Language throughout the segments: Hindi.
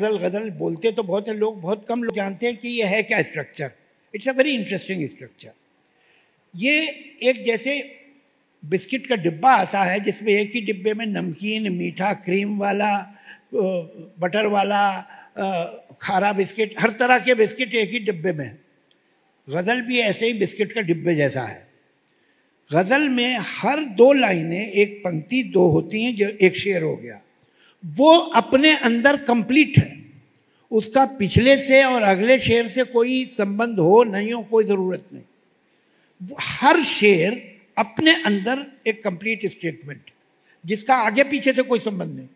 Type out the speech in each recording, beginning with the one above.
गजल गजल बोलते तो बहुत है लोग बहुत कम लोग जानते हैं कि ये है क्या structure it's a very interesting structure ये एक जैसे बिस्किट का डिब्बा आता है जिसमें एक ही डिब्बे में नमकीन मीठा क्रीम वाला बटर वाला खारा बिस्किट हर तरह के बिस्किट एक ही डिब्बे में गज़ल भी ऐसे ही बिस्किट का डिब्बे जैसा है गज़ल में हर दो लाइनें एक पंक्ति दो होती हैं जो एक शेर हो गया वो अपने अंदर कंप्लीट है उसका पिछले से और अगले शेर से कोई संबंध हो नहीं हो कोई ज़रूरत नहीं हर शेर अपने अंदर एक कंप्लीट स्टेटमेंट जिसका आगे पीछे से कोई संबंध नहीं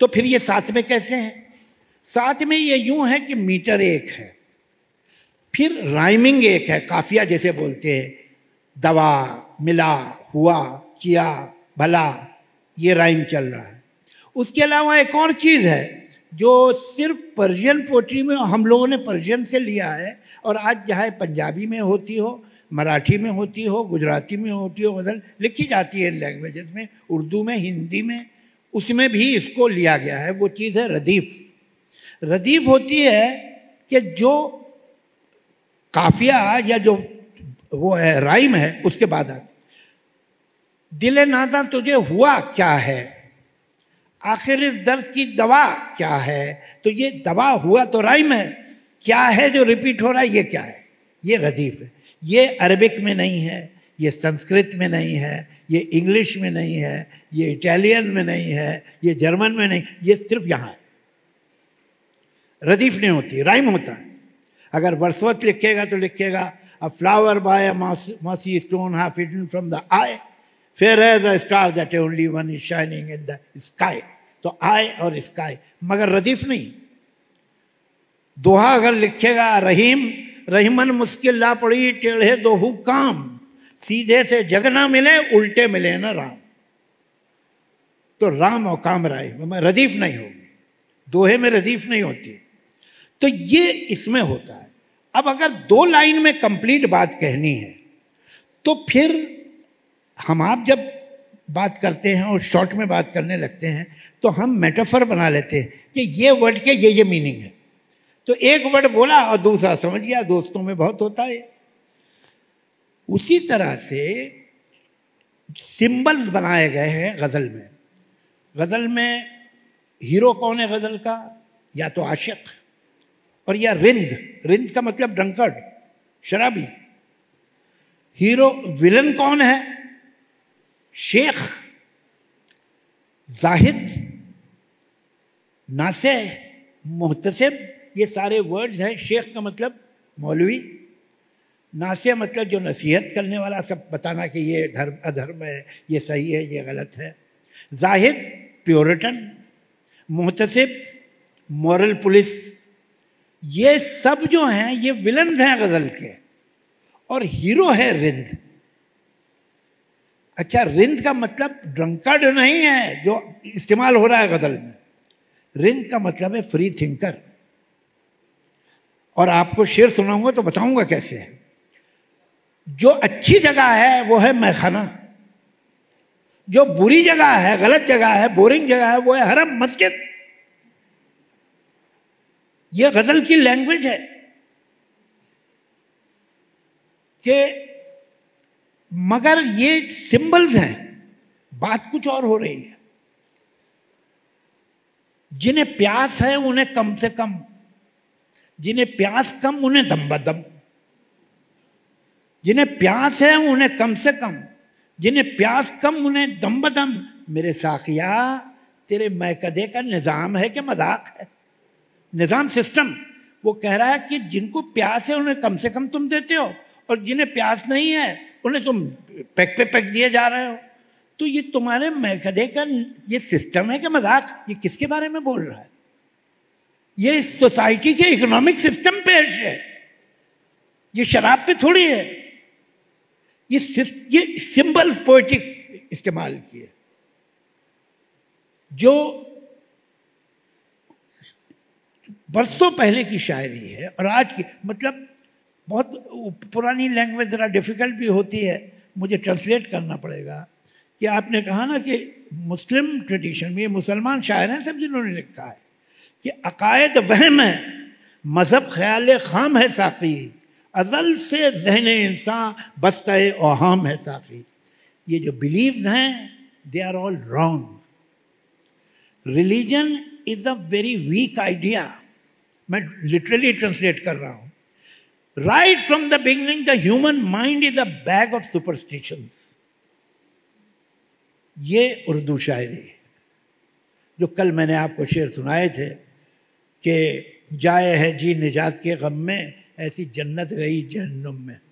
तो फिर ये साथ में कैसे है साथ में ये यूं है कि मीटर एक है फिर राइमिंग एक है काफिया जैसे बोलते हैं दवा मिला हुआ किया भला ये राइम चल रहा है उसके अलावा एक और चीज़ है जो सिर्फ परजियन पोट्री में हम लोगों ने पर्जियन से लिया है और आज चाहे पंजाबी में होती हो मराठी में होती हो गुजराती में होती हो मतलब लिखी जाती है लैंग्वेजेस में उर्दू में हिंदी में उसमें भी इसको लिया गया है वो चीज़ है रदीफ रदीफ होती है कि जो काफिया या जो वो है राइम है उसके बाद आती दिले नादा तुझे हुआ क्या है आखिर इस दर्द की दवा क्या है तो ये दवा हुआ तो राइम है क्या है जो रिपीट हो रहा है ये क्या है ये रदीफ है ये अरबिक में नहीं है ये संस्कृत में नहीं है ये इंग्लिश में नहीं है ये इटालियन में नहीं है ये जर्मन में नहीं ये सिर्फ यहाँ है रदीफ नहीं होती राइम होता है अगर वर्षवत लिखेगा तो लिखेगा a flower by mossy stone half hidden from the eye fair as a star that only one is shining in the sky तो आई और स्काई मगर रदीफ नहीं दोहा अगर लिखेगा रहीम रहीमन मुश्किल ला पड़ी टेढ़े दोहू काम सीधे से जग ना मिले उल्टे मिले ना राम तो राम और काम राय रदीफ नहीं होगी दोहे में रदीफ नहीं होती तो ये इसमें होता है अब अगर दो लाइन में कंप्लीट बात कहनी है तो फिर हम आप जब बात करते हैं और शॉर्ट में बात करने लगते हैं तो हम मेटाफर बना लेते हैं कि ये वर्ड के ये ये मीनिंग है तो एक वर्ड बोला और दूसरा समझ गया दोस्तों में बहुत होता है उसी तरह से सिंबल्स बनाए गए हैं गज़ल में गज़ल में हीरो कौन है गज़ल का या तो आशिक और या रिंद रिंद का मतलब डंकड़ शराबी हीरो विलन कौन है शेख जाहिद नासे मोहतसब ये सारे वर्ड्स हैं शेख का मतलब मौलवी नासे मतलब जो नसीहत करने वाला सब बताना कि ये धर्म अधर्म है ये सही है ये गलत है जाहिद प्योरिटन मोहतसब मॉरल पुलिस ये सब जो हैं ये विलन हैं गज़ल के और हीरो है रिंद अच्छा रिंद का मतलब ड्रंकर्ड नहीं है जो इस्तेमाल हो रहा है गजल में रिंद का मतलब है फ्री थिंकर और आपको शेर सुनाऊंगा तो बताऊंगा कैसे है जो अच्छी जगह है वो है मैखाना जो बुरी जगह है गलत जगह है बोरिंग जगह है वो है हरम मस्जिद ये गजल की लैंग्वेज है कि मगर ये सिंबल्स हैं बात कुछ और हो रही है जिन्हें प्यास है उन्हें कम से कम जिन्हें प्यास कम उन्हें दम बदम जिन्हें प्यास है उन्हें कम से कम जिन्हें प्यास कम उन्हें दम बदम मेरे साखिया तेरे महकदे का निज़ाम है कि मजाक है निज़ाम सिस्टम वो कह रहा है कि जिनको प्यास है उन्हें कम से कम तुम देते हो और जिन्हें प्यास नहीं है उन्हें तुम पैक पे पैक दिए जा रहे हो तो ये तुम्हारे महकदे का ये सिस्टम है कि मजाक ये किसके बारे में बोल रहा है ये सोसाइटी के इकोनॉमिक सिस्टम पे है ये शराब पे थोड़ी है ये ये सिंबल्स पोइटिक इस्तेमाल किए जो बरसों पहले की शायरी है और आज की मतलब बहुत पुरानी लैंग्वेज ज़रा डिफ़िकल्ट भी होती है मुझे ट्रांसलेट करना पड़ेगा कि आपने कहा ना कि मुस्लिम ट्रेडिशन में ये मुसलमान शायर हैं सब जिन्होंने लिखा है कि अकायद वहम है मज़हब ख्याल खाम है साकी अजल से जहन इंसान बस्त ओहम है साकी ये जो बिलीव हैं they are all wrong religion is a very weak idea मैं लिटरली ट्रांसलेट कर रहा हूँ Right from the beginning, the human mind is a bag of superstitions. ये उर्दू शायरी जो कल मैंने आपको शेर सुनाए थे कि जाए है जी निजात के गम में ऐसी जन्नत गई जहन्नुम में